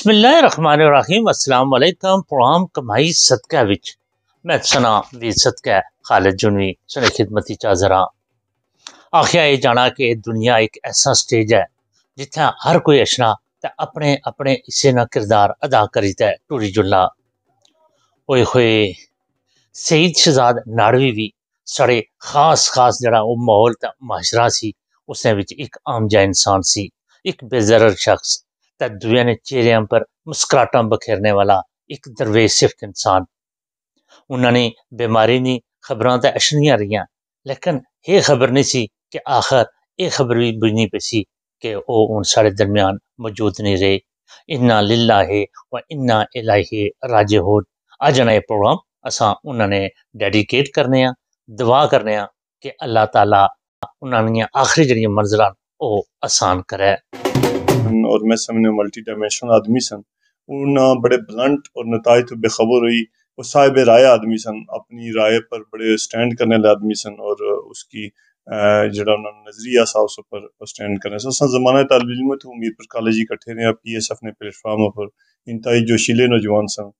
बिस्मिल्लाहिर्रहमानिर्रहीम अस्सलाम वालेकुम प्रोग्राम कमाई सदका मैं सना वीर सदका खालिद जुनवी सने खिदमती चाजरा आखिया ये जाना कि दुनिया एक ऐसा स्टेज है जित्थें हर कोई अशना ते अपने अपने हिस्से ना किरदार अदा करी ते टूरी जुल्ला ओए होए सईद शहजाद नाड़वी भी साढ़े खास खास जरा माहौल ते माशरा सी उसने एक आम जा इंसान सी एक बेजर शख्स तजुए ने चेहरे पर मुस्कुराटा बखेरने वाला ਇੱਕ ਦਰਵੇਸ਼ ਸਿਫਤ ਇਨਸਾਨ ਉਹਨਾਂ ਨੇ ਬਿਮਾਰੀ ਨਹੀਂ ਖਬਰਾਂ ਤਾਂ ਅਸ਼ਨੀਆਂ ਰਹੀਆਂ ਲੇਕਿਨ ਇਹ ਖਬਰ ਨਹੀਂ ਸੀ ਕਿ ਆਖਰ ਇਹ ਖਬਰ ਵੀ ਬੁਝਣੀ ਪਈ ਕਿ ਉਹ ਹੁਣ ਸਾਡੇ ਦਰਮਿਆਨ ਮੌਜੂਦ ਨਹੀਂ ਰਹੇ ਇਨਾ ਲਿਲਾਹੀ ਵਾ ਇਨਾ ਇਲਾਹੀ ਰਾਜਿਹੂਨ ਅੱਜ ਨਾ ਇਹ ਪ੍ਰੋਗਰਾਮ ਅਸਾਂ ਉਹਨਾਂ ਨੇ ਡੈਡੀਕੇਟ ਕਰਨੇ ਆ ਦੁਆ ਕਰਨੇ ਆ ਕਿ ਅੱਲਾਹ ਤਾਲਾ ਉਹਨਾਂ ਦੀਆਂ ਆਖਰੀ ਜਿਹੜੀਆਂ ਮੰਜ਼ਲਾਂ ਉਹ ਆਸਾਨ ਕਰੇ और मैं समझने मल्टी डायमेंशनल आदमी सन हूँ ना बड़े ब्लंट और नतज तो बेखबर हुई और साहिब राय आदमी सन अपनी राय पर बड़े स्टैंड करने वाले आदमी सन और उसकी जरा उन्होंने नजरिया सा उस पर स्टैंड करने सा जमाना तलब इलम तो मीरपुर कॉलेज इकट्ठे रहे पी एस एफ ने प्लेटफॉर्म पर इंतई जोशीले नौजवान सन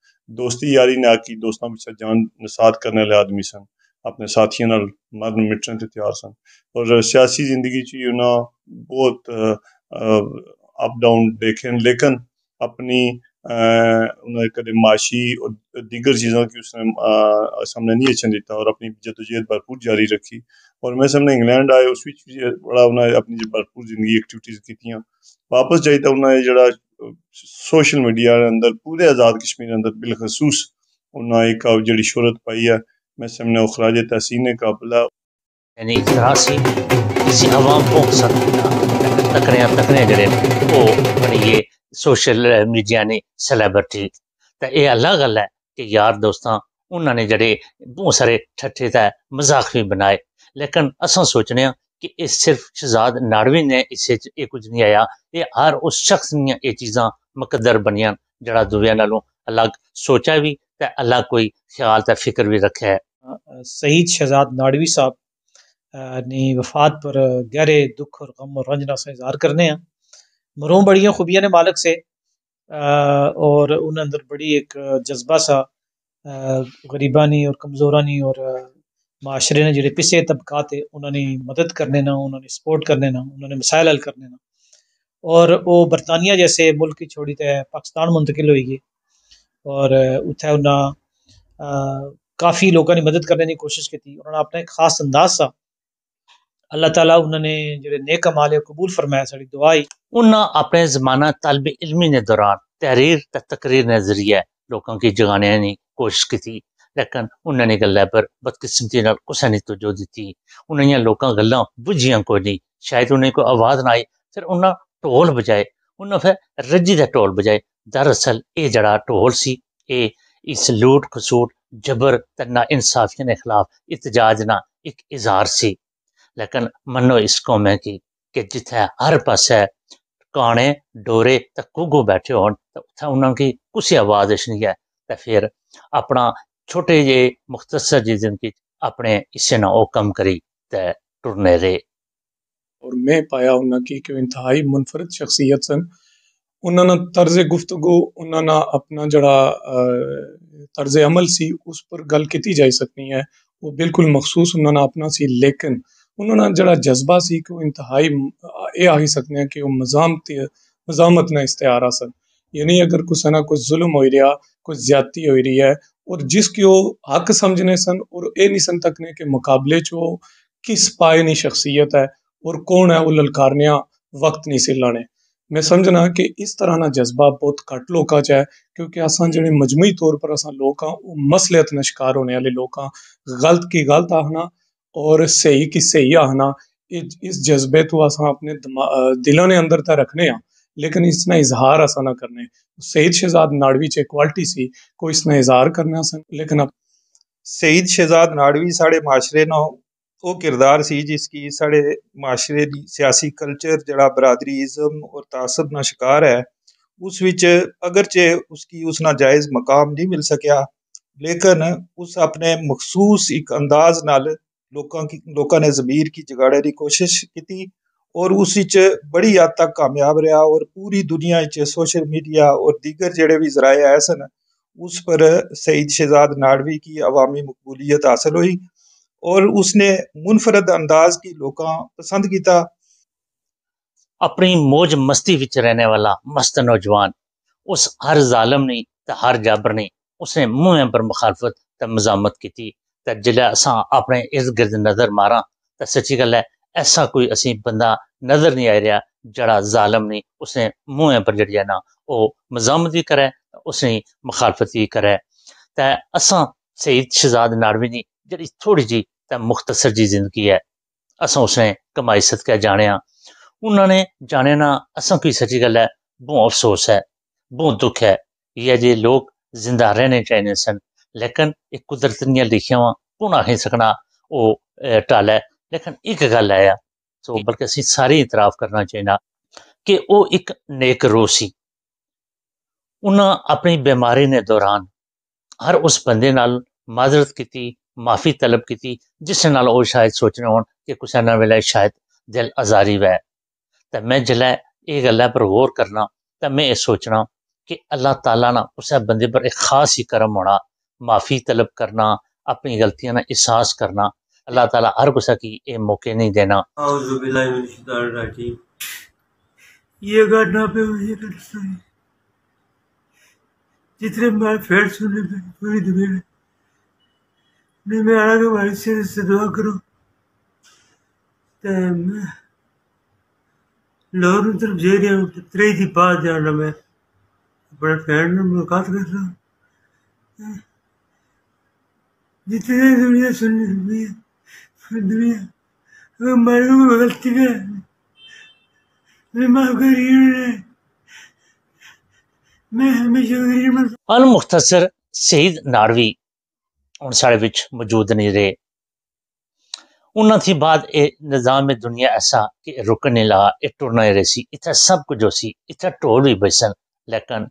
दोस्ती यारी ने आकी दोस्तों पिछले जान नसाद करने वाले आदमी सन अपने साथियों मर मिटने तैयार सन और सियासी जिंदगी उन्होंने बहुत अप डाउन देखे लेकिन अपनी कदम माशी और दीगर चीज़ों की उसने आ, सामने नहीं अच्छा दिता और अपनी जदोजहद भरपूर जारी रखी और मैं सामने इंग्लैंड आए उस बड़ा उन्हें अपनी भरपूर जिंदगी एक्टिविटीज़ की वापस जाइए तो उन्हें जरा सोशल मीडिया अंदर पूरे आज़ाद कश्मीर अंदर बिलखसूस उन्हें एक जी शहरत पाई है मैं सामने खराज तहसीन काबला यानी तकरे आप तकरे जड़े ओ बनिए सोशल मीडिया ने सेलिब्रिटी तो यह अलग गल है कि यार दोस्तों उन्होंने जड़े बहुत सारे ठट्ठे तो मजाक भी बनाए लेकिन असं सोचने कि यह सिर्फ शहजाद नाडवी ने इसे यह कुछ नहीं आया ये हर उस शख्स दीजा मुकदर बनिया जरा दुविया नालों अलग सोचा भी अलग कोई ख्याल फिक्र भी रखे है शहीद शहजाद नाड़वी साहब वफात पर गहरे दुख और गम और रंजना से इजहार करने हैं मरूम बड़ियाँ खूबिया ने मालक से और उन अंदर बड़ी एक जज्बा सा गरीबानी और कमज़ोरानी और माशरे ने जो पिछे तबका थे उन्होंने मदद करने ना उन्होंने सपोर्ट करने ना उन्होंने मिसाइल हल करने ना और वो बरतानिया जैसे मुल्क की छोड़ी तो पाकिस्तान मुंतकिल गए और उत्थे उन्होंने काफ़ी लोगों ने मदद करने की कोशिश की उन्होंने अपना एक खास अंदाज सा अल्लाह ताला उन्होंने जो नेक अमाल कबूल फरमाया साड़ी दुआई उन्होंने अपने जमाना तलब इलमी ने दौरान तहरीर त तकरीर ने जरिए लोगों की जगाने की कोशिश की लेकिन उन्होंने गल्ला पर बदकिस्मती कुछ नहीं तवजो दी उन्होंने लोगों गल् बुझिया कोई नहीं शायद उन्हें कोई आवाज़ ना आई फिर उन्हें ढोल बजाए उन्हें फिर रजी का ढोल बजाए दरअसल ये जड़ा ढोल सी ये इस लूट खसूट जबर तना इंसाफिया के खिलाफ इतजाज ना एक इजहार सी लेकिन मनो इस कौमे की कि जिथे हर पासे काने डोरे तो कुगो बैठे हो ते उत्थें उन्होंने कुछ आवाज़ नहीं है तो फिर अपना छोटे जे मुख्तसर जी जिंदगी अपने इसे ना वो कम करी तो टुरने रहे और मैं पाया उन्होंने कि इंतहाई मुनफरद शख्सियत सन उन्होंने तर्ज गुफ्तगु उन्होंने अपना जड़ा तर्ज अमल सी उस पर गल की जा सकनी है वो बिल्कुल मखसूस उन्होंने अपना सी लेकिन उन्होंने ਨਾਲ जज्बा ਜਜ਼ਬਾ ਸੀ ਕਿ ਉਹ ਇੰਤਹਾਈ ਇਹ ਆਹੀ ਸਕਦੇ ਆ ਕਿ ਉਹ ਮਜ਼ਾਮਤ ਮਜ਼ਾਮਤ ਨਾਲ ਇਸ਼ਤਿਹਾਰ ਆ ਸਕ ਯਾਨੀ ਅਗਰ ਕਿਸੇ ਨਾਲ ਕੋਈ ਜ਼ੁਲਮ ਹੋਈ ਰਿਹਾ ਕੋਈ और जिसकी वो हक समझने सन और ये नहीं सन तकने के मुकाबले च वो किस पाए नहीं शख्सियत है और कौन है वो ललकारनिया वक्त नहीं से लाने मैं समझना कि इस तरह का जज्बा बहुत घट लोगों है क्योंकि असा जो मजमूई तौर पर अस लोग हाँ वो मसलियत न शिकार होने वाले लोग हाँ गलत की गलत आखना और सही की सही आना इस जज्बे तो असा अपने दिलों ने अंदर तो रखने हैं लेकिन इसने इजहार असा ना करने सईद शहजाद नाड़वी च क्वालिटी सी कोई इसने इजहार करना लेकिन अब सईद शहजाद नाड़वी साढ़े माशरे ना वो किरदार सी जिसकी साढ़े माशरे की सियासी कल्चर जरा बरादरी इज़म और तासब ना शिकार है उस विच अगरचे उसकी उस जायज़ मकाम नहीं मिल सकिया लेकिन उस अपने मखसूस एक अंदाज नाल ਲੋਕਾਂ ਕੀ ਲੋਕਾਂ ਨੇ ਜ਼ਮੀਰ ਕੀ ਜਗਾੜੇ ਦੀ ਕੋਸ਼ਿਸ਼ ਕੀਤੀ ਔਰ ਉਸ ਵਿੱਚ ਬੜੀ ਹੱਦ ਤੱਕ ਕਾਮਯਾਬ ਰਿਹਾ ਔਰ ਪੂਰੀ ਦੁਨੀਆ ਵਿੱਚ ਸੋਸ਼ਲ ਮੀਡੀਆ ਔਰ ਦੀਗਰ ਜਿਹੜੇ ਵੀ ਜ਼ਰਾਏ उस पर सईद शहजाद नाडवी की अवामी मकबूलीत हासिल हुई और उसने मुनफरद अंदाज की लोग पसंद किया अपनी मौज मस्ती विच रहने वाला मस्त नौजवान उस हर जालम ने हर जाबर ने उसने मुँह पर मुखालफत मजामत की तो जल्द अस अपने इर्द गिर्द नज़र मारा तो सच्ची गल है ऐसा कोई असं बंदा नज़र नहीं आई रहा जड़ा जालम नहीं उसने मुंह पर जी है ना ओह् मजामती उस उसने भी करे तो असा सईद शहजाद नारवी जी जी थोड़ी जी मुख्तसर जी जिंदगी है असं उसने कमाई सदकै जाने उन्होंने जाने ना असा कोई सची गल है बहुत अफसोस है बहुत दुख है ਹੈ ਇਹ लोग जिंदा रहने चाहिए सन लेकिन एक कुदरत दियां लिखियां वा कौन आखी सकना टाल है लेकिन एक गल है सो बल्कि असं सारे इतराफ करना चाहना कि वह एक नेक रो सी उन्हें अपनी बीमारी ने दौरान हर उस बंदे नाल माजरत की माफी तलब की जिस नाल शायद सोचने हो कि कुछ ने शायद दिल आजारी वै तो मैं जल्द ये गल पर गौर करना तो मैं ये सोचना कि अल्लाह ताला ने उस बंदे पर एक खास ही करम होना माफ़ी तलब करना अपनी गलतियां ना एहसास करना अल्लाह ताला हर गुस्सा की ये मौके नहीं देना ये गाना पे है जितने बार पे पूरी दुनिया से, दुआ करो तरफ जे रहा हूँ त्रेई बाद जाना मैं फैन ने मुलाकात कर रहा हूँ जितने दुनिया सुन सकती दुनिया अगर मालूम है गलती मैं माफ कर रही हूँ अल मुख्तसर शहीद नारवी हम साढ़े बिच मौजूद नहीं रहे उन्हों थी बाद ए निजाम ए दुनिया ऐसा कि रुकने ला ये टुरना नहीं रहे इतना सब कुछ हो सी इतना ढोल भी बजसन लेकिन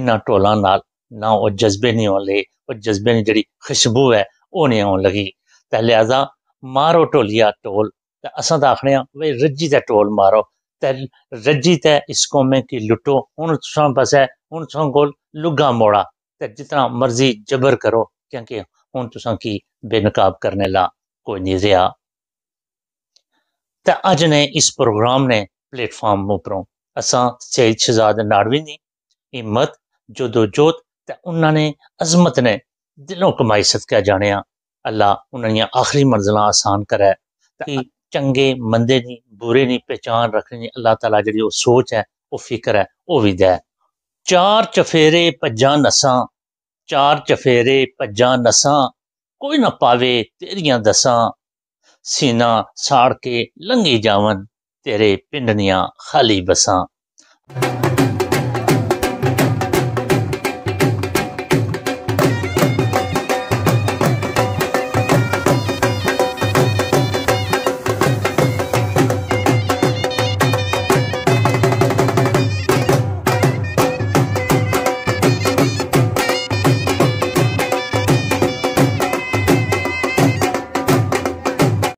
इन्होंने ढोलों नाल ना वो जज्बे नहीं आने लगे और जज्बे की जी खुशबू है वह नहीं आने लगी तो लिहाजा मारो ढोलिया टोल तो असा तो आखने भाई रजी का टोल मारो तो रजी तो इस कौमे की लुटो हूँ तुम बस है हूँ तुम को लुगा मोड़ा तो जितना मर्जी जबर करो क्योंकि हूँ तुम की बेनकाब करने ला कोई नहीं रहा तो अज ने इस प्रोग्राम ने प्लेटफॉर्म उपरों असा सैद शहजाद नाड़वी की हिम्मत जोत तो उन्होंने अजमत ने दिलों कमाई सदका जाने अल्लाह उन्होंने आखिरी मंजिल आसान करे चंगे मंदे की बुरे की पहचान रखने अल्लाह तला जी सोच है वह फिक्र है वह भी दै चार चफेरे भजा नसा चार चफेरे भजा नसा कोई ना पावे तेरिया दसा सीना साड़ के लंघी जावन तेरे पिंडनिया खाली बसा